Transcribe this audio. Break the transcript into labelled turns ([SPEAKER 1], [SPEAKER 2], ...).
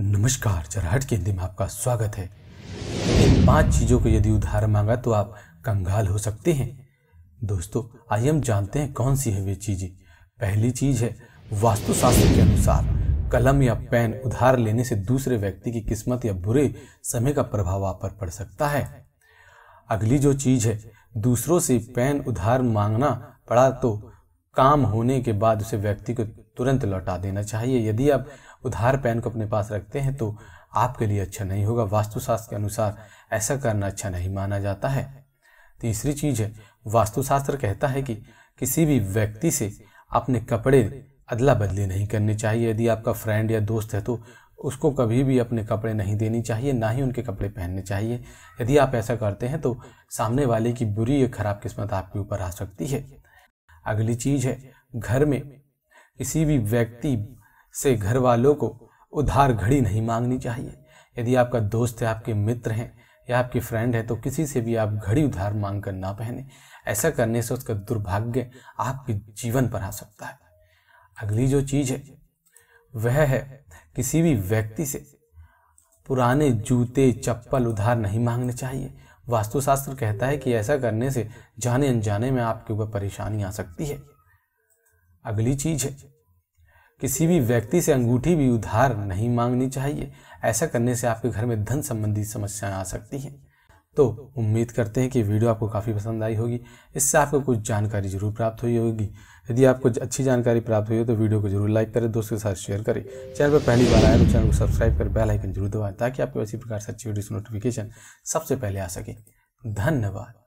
[SPEAKER 1] नमस्कार चराहट के हिंदी में आपका स्वागत है इन पांच चीजों को यदि उधार मांगा तो आप कंगाल हो सकते हैं दोस्तों आइए हम जानते हैं कौन सी है वे चीजें पहली चीज है वास्तुशास्त्र के अनुसार कलम या पेन उधार लेने से दूसरे व्यक्ति की किस्मत या बुरे समय का प्रभाव आप पर पड़ सकता है अगली जो चीज है दूसरों से पेन उधार मांगना पड़ा तो काम होने के बाद उसे व्यक्ति को तुरंत लौटा देना चाहिए यदि आप उधार पैन को अपने पास रखते हैं तो आपके लिए अच्छा नहीं होगा वास्तुशास्त्र के अनुसार ऐसा करना अच्छा नहीं माना जाता है तीसरी चीज है वास्तुशास्त्र कहता है कि किसी भी व्यक्ति से अपने कपड़े अदला बदली नहीं करने चाहिए यदि आपका फ्रेंड या दोस्त है तो उसको कभी भी अपने कपड़े नहीं देनी चाहिए ना ही उनके कपड़े पहनने चाहिए यदि आप ऐसा करते हैं तो सामने वाले की बुरी या खराब किस्मत आपके ऊपर आ सकती है अगली चीज है घर में किसी भी व्यक्ति से घर वालों को उधार घड़ी नहीं मांगनी चाहिए यदि आपका दोस्त है आपके मित्र हैं या आपके फ्रेंड है तो किसी से भी आप घड़ी उधार मांग कर ना पहने ऐसा करने से उसका दुर्भाग्य आपके जीवन पर आ सकता है अगली जो चीज है वह है किसी भी व्यक्ति से पुराने जूते चप्पल उधार नहीं मांगने चाहिए वास्तुशास्त्र कहता है कि ऐसा करने से जाने अनजाने में आपके ऊपर परेशानी आ सकती है अगली चीज है किसी भी व्यक्ति से अंगूठी भी उधार नहीं मांगनी चाहिए ऐसा करने से आपके घर में धन संबंधी समस्याएं आ सकती हैं तो उम्मीद करते हैं कि वीडियो आपको काफ़ी पसंद आई होगी इससे आपको कुछ जानकारी जरूर प्राप्त हुई होगी यदि आपको अच्छी जानकारी प्राप्त हुई हो तो वीडियो को जरूर लाइक करें दोस्तों के साथ शेयर करें चैनल पर पहली बार आए तो चैनल को सब्सक्राइब कर बेल आइकन जरूर दबाएं ताकि आपको इसी प्रकार से अच्छी वीडियो नोटिफिकेशन सबसे पहले आ सके धन्यवाद